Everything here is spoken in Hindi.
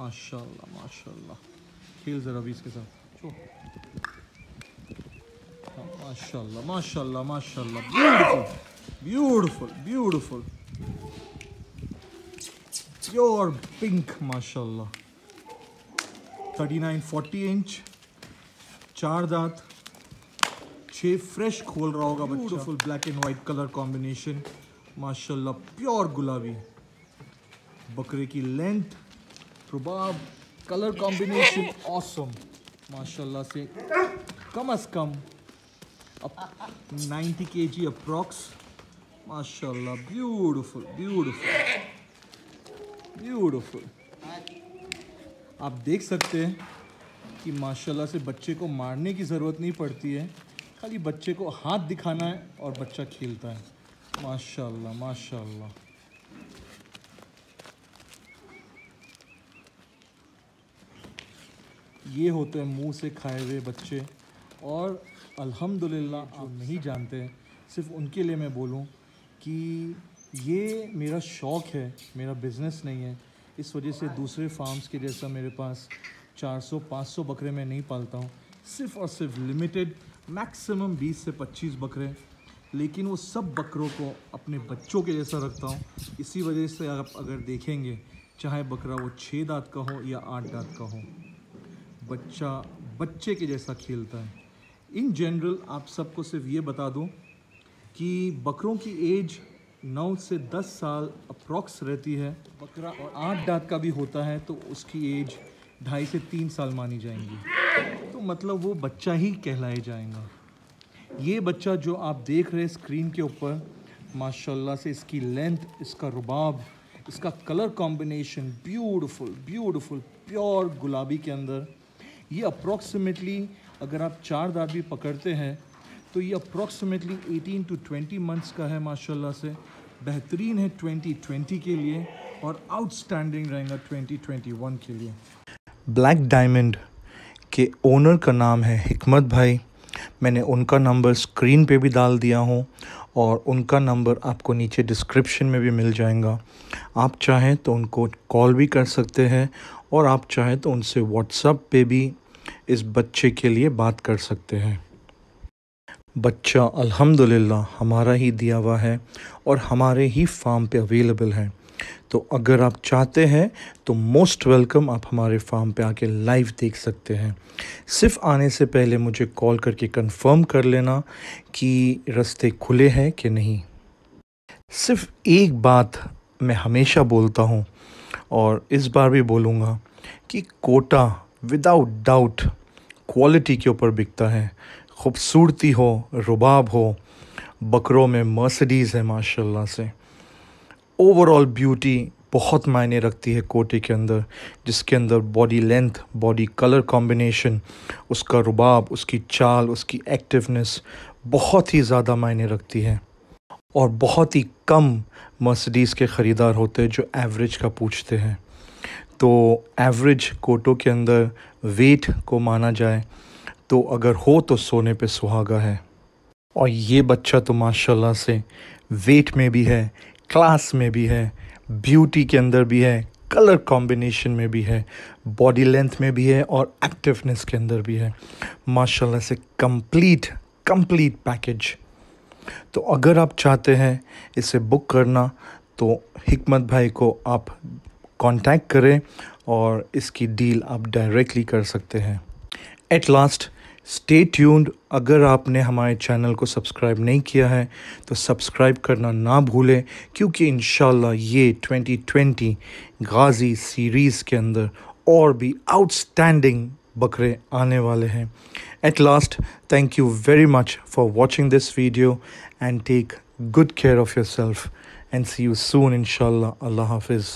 माशाल्लाह माशाल्लाह खेल ज़रा भी इसके साथ हाँ, माशाल्लाह माशाल्लाह माशाल्लाह beautiful beautiful beautiful pure pink माशाल्लाह 39 40 इंच चार दांत छः फ्रेश खोल रहा होगा बच्चा full black and white colour combination माशाल्लाह प्योर गुलाबी बकरे की लेंथ रुबाब कलर कॉम्बिनेशन ऑसम माशाल्लाह से कम अज कम नाइन्टी के जी अप्रॉक्स माशा ब्यूटीफुल ब्यूटीफुल ब्यूटीफुल आप देख सकते हैं कि माशाल्लाह से बच्चे को मारने की ज़रूरत नहीं पड़ती है खाली बच्चे को हाथ दिखाना है और बच्चा खेलता है माशाल्लाह माशाल्लाह ये होते हैं मुंह से खाए हुए बच्चे और अल्हम्दुलिल्लाह आप नहीं जानते सिर्फ उनके लिए मैं बोलूँ कि ये मेरा शौक़ है मेरा बिज़नेस नहीं है इस वजह से दूसरे फार्म्स के जैसा मेरे पास 400-500 बकरे मैं नहीं पालता हूँ सिर्फ और सिर्फ लिमिटेड मैक्सिमम 20 से 25 बकरे लेकिन वो सब बकरों को अपने बच्चों के जैसा रखता हूँ इसी वजह से आप अगर देखेंगे चाहे बकरा वो छः दांत का हो या आठ दांत का हो बच्चा बच्चे के जैसा खेलता है इन जनरल आप सबको सिर्फ ये बता दूं कि बकरों की एज 9 से 10 साल अप्रॉक्स रहती है बकरा और आठ दांत का भी होता है तो उसकी एज ढाई से तीन साल मानी जाएंगी तो मतलब वो बच्चा ही कहलाए जाएगा ये बच्चा जो आप देख रहे हैं स्क्रीन के ऊपर माशाल्लाह से इसकी लेंथ इसका रुबाब इसका colour combination beautiful beautiful pure गुलाबी के अंदर ये अप्रॉक्सीमेटली अगर आप चार दांत भी पकड़ते हैं तो ये अप्रॉक्सीमेटली 18 टू 20 मंथ्स का है माशाल्लाह से बेहतरीन है 2020 के लिए और आउटस्टैंडिंग रहेगा 2021 के लिए ब्लैक डायमंड के ओनर का नाम है हिकमत भाई मैंने उनका नंबर स्क्रीन पे भी डाल दिया हूँ और उनका नंबर आपको नीचे डिस्क्रिप्शन में भी मिल जाएगा आप चाहें तो उनको कॉल भी कर सकते हैं और आप चाहें तो उनसे व्हाट्सअप पे भी इस बच्चे के लिए बात कर सकते हैं बच्चा अल्हम्दुलिल्लाह हमारा ही दिया हुआ है और हमारे ही फार्म पे अवेलेबल है तो अगर आप चाहते हैं तो मोस्ट वेलकम आप हमारे फार्म पे आके लाइव देख सकते हैं सिर्फ आने से पहले मुझे कॉल करके कंफर्म कर लेना कि रास्ते खुले हैं कि नहीं सिर्फ एक बात मैं हमेशा बोलता हूँ और इस बार भी बोलूँगा कि कोटा विदाउट डाउट क्वालिटी के ऊपर बिकता है खूबसूरती हो रुबाब हो बकरों में मर्सिडीज़ है माशाल्लाह से ओवरऑल ब्यूटी बहुत मायने रखती है कोटे के अंदर जिसके अंदर body length body colour combination उसका रुबाब उसकी चाल उसकी एक्टिवनेस बहुत ही ज़्यादा मायने रखती है और बहुत ही कम मर्सिडीज़ के ख़रीदार होते हैं जो एवरेज का पूछते हैं तो एवरेज कोटों के अंदर वेट को माना जाए तो अगर हो तो सोने पे सुहागा है और ये बच्चा तो माशाल्लाह से वेट में भी है क्लास में भी है ब्यूटी के अंदर भी है कलर कॉम्बिनेशन में भी है बॉडी लेंथ में भी है और एक्टिवनेस के अंदर भी है माशाल्लाह से कंप्लीट कंप्लीट पैकेज तो अगर आप चाहते हैं इसे बुक करना तो हिकमत भाई को आप कांटेक्ट करें और इसकी डील आप डायरेक्टली कर सकते हैं एट लास्ट स्टे ट्यून्ड अगर आपने हमारे चैनल को सब्सक्राइब नहीं किया है तो सब्सक्राइब करना ना भूलें क्योंकि इन ये 2020 गाजी सीरीज़ के अंदर और भी आउटस्टैंडिंग बकरे आने वाले हैं at last thank you very much for watching this video and take good care of yourself and see you soon in अल्लाह हाफिज़